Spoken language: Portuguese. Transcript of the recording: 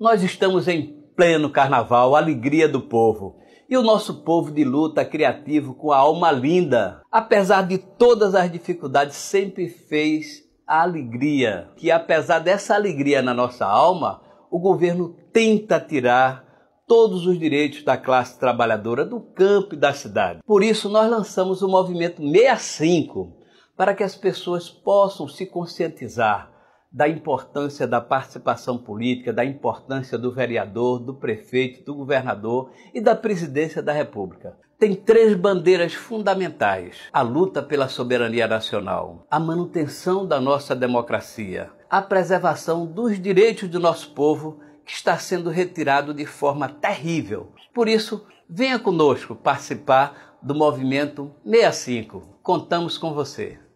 Nós estamos em pleno carnaval, alegria do povo. E o nosso povo de luta criativo com a alma linda, apesar de todas as dificuldades, sempre fez a alegria. Que apesar dessa alegria na nossa alma, o governo tenta tirar todos os direitos da classe trabalhadora do campo e da cidade. Por isso nós lançamos o movimento 65 para que as pessoas possam se conscientizar da importância da participação política, da importância do vereador, do prefeito, do governador e da presidência da República. Tem três bandeiras fundamentais: a luta pela soberania nacional, a manutenção da nossa democracia, a preservação dos direitos do nosso povo que está sendo retirado de forma terrível. Por isso, venha conosco participar do movimento 65. Contamos com você.